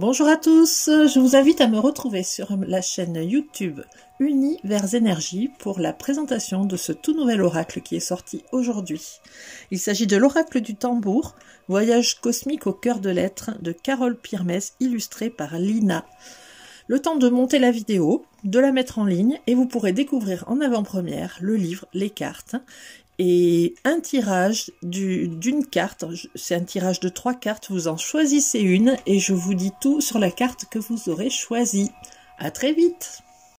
Bonjour à tous, je vous invite à me retrouver sur la chaîne YouTube Univers Énergie pour la présentation de ce tout nouvel oracle qui est sorti aujourd'hui. Il s'agit de l'oracle du tambour, voyage cosmique au cœur de l'être de Carole Pirmes illustré par Lina. Le temps de monter la vidéo, de la mettre en ligne et vous pourrez découvrir en avant-première le livre, les cartes et un tirage d'une carte. C'est un tirage de trois cartes. Vous en choisissez une et je vous dis tout sur la carte que vous aurez choisie. À très vite!